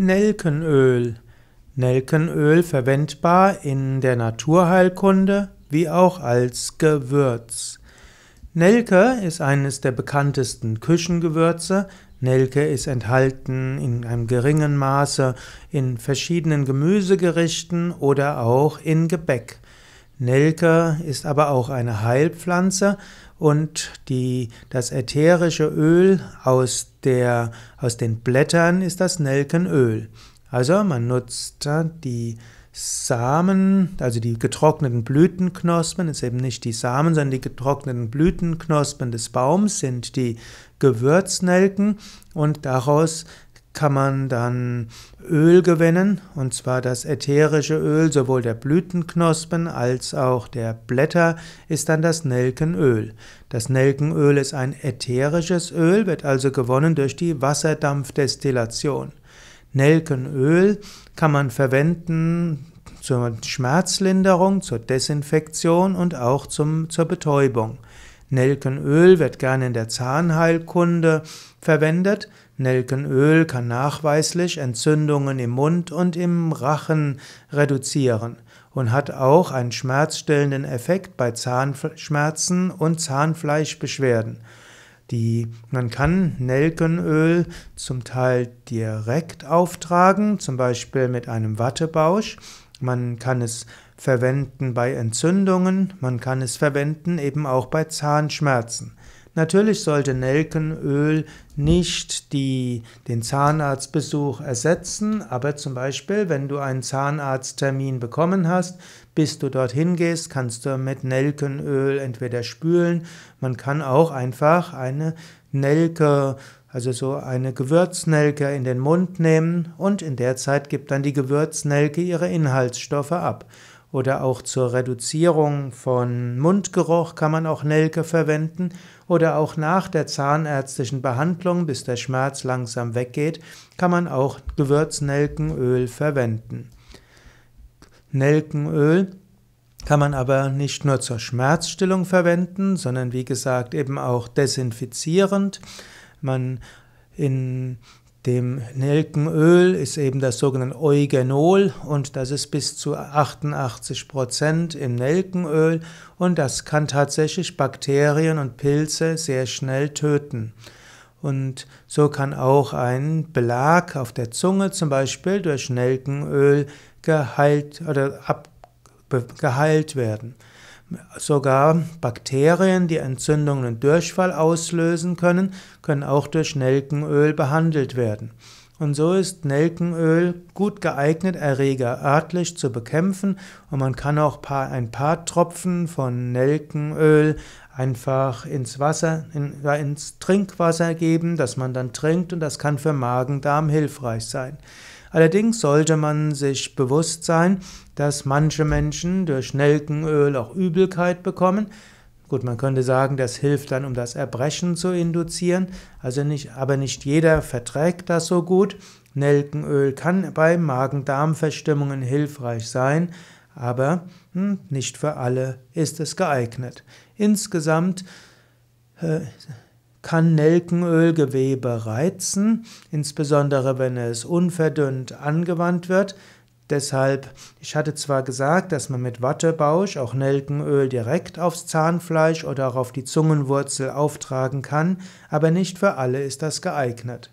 Nelkenöl. Nelkenöl verwendbar in der Naturheilkunde wie auch als Gewürz. Nelke ist eines der bekanntesten Küchengewürze. Nelke ist enthalten in einem geringen Maße in verschiedenen Gemüsegerichten oder auch in Gebäck. Nelke ist aber auch eine Heilpflanze und die, das ätherische Öl aus, der, aus den Blättern ist das Nelkenöl. Also man nutzt die Samen, also die getrockneten Blütenknospen, ist eben nicht die Samen, sondern die getrockneten Blütenknospen des Baums sind die Gewürznelken und daraus kann man dann Öl gewinnen, und zwar das ätherische Öl sowohl der Blütenknospen als auch der Blätter ist dann das Nelkenöl. Das Nelkenöl ist ein ätherisches Öl, wird also gewonnen durch die Wasserdampfdestillation. Nelkenöl kann man verwenden zur Schmerzlinderung, zur Desinfektion und auch zum, zur Betäubung. Nelkenöl wird gerne in der Zahnheilkunde verwendet. Nelkenöl kann nachweislich Entzündungen im Mund und im Rachen reduzieren und hat auch einen schmerzstillenden Effekt bei Zahnschmerzen und Zahnfleischbeschwerden. Die, man kann Nelkenöl zum Teil direkt auftragen, zum Beispiel mit einem Wattebausch. Man kann es verwenden bei Entzündungen, man kann es verwenden eben auch bei Zahnschmerzen. Natürlich sollte Nelkenöl nicht die, den Zahnarztbesuch ersetzen, aber zum Beispiel, wenn du einen Zahnarzttermin bekommen hast, bis du dorthin gehst, kannst du mit Nelkenöl entweder spülen, man kann auch einfach eine Nelke, also so eine Gewürznelke in den Mund nehmen und in der Zeit gibt dann die Gewürznelke ihre Inhaltsstoffe ab. Oder auch zur Reduzierung von Mundgeruch kann man auch Nelke verwenden. Oder auch nach der zahnärztlichen Behandlung, bis der Schmerz langsam weggeht, kann man auch Gewürznelkenöl verwenden. Nelkenöl kann man aber nicht nur zur Schmerzstillung verwenden, sondern wie gesagt eben auch desinfizierend. Man in dem Nelkenöl ist eben das sogenannte Eugenol und das ist bis zu 88 Prozent im Nelkenöl und das kann tatsächlich Bakterien und Pilze sehr schnell töten. Und so kann auch ein Belag auf der Zunge zum Beispiel durch Nelkenöl geheilt oder abgeheilt werden. Sogar Bakterien, die Entzündungen und Durchfall auslösen können, können auch durch Nelkenöl behandelt werden. Und so ist Nelkenöl gut geeignet, Erreger örtlich zu bekämpfen. Und man kann auch ein paar Tropfen von Nelkenöl einfach ins Wasser, in, ins Trinkwasser geben, das man dann trinkt. Und das kann für Magen-Darm hilfreich sein. Allerdings sollte man sich bewusst sein, dass manche Menschen durch Nelkenöl auch Übelkeit bekommen. Gut, man könnte sagen, das hilft dann, um das Erbrechen zu induzieren, also nicht, aber nicht jeder verträgt das so gut. Nelkenöl kann bei Magen-Darm-Verstimmungen hilfreich sein, aber hm, nicht für alle ist es geeignet. Insgesamt äh, kann Nelkenöl Gewebe reizen, insbesondere wenn es unverdünnt angewandt wird. Deshalb, ich hatte zwar gesagt, dass man mit Wattebausch auch Nelkenöl direkt aufs Zahnfleisch oder auch auf die Zungenwurzel auftragen kann, aber nicht für alle ist das geeignet.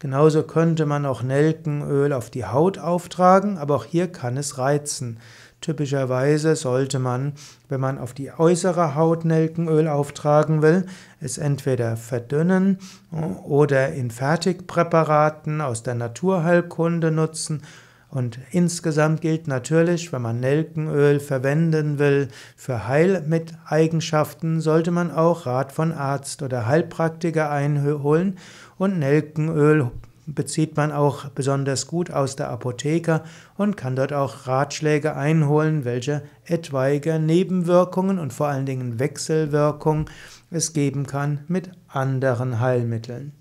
Genauso könnte man auch Nelkenöl auf die Haut auftragen, aber auch hier kann es reizen. Typischerweise sollte man, wenn man auf die äußere Haut Nelkenöl auftragen will, es entweder verdünnen oder in Fertigpräparaten aus der Naturheilkunde nutzen und insgesamt gilt natürlich, wenn man Nelkenöl verwenden will für Heilmiteigenschaften, sollte man auch Rat von Arzt oder Heilpraktiker einholen. Und Nelkenöl bezieht man auch besonders gut aus der Apotheke und kann dort auch Ratschläge einholen, welche etwaige Nebenwirkungen und vor allen Dingen Wechselwirkungen es geben kann mit anderen Heilmitteln.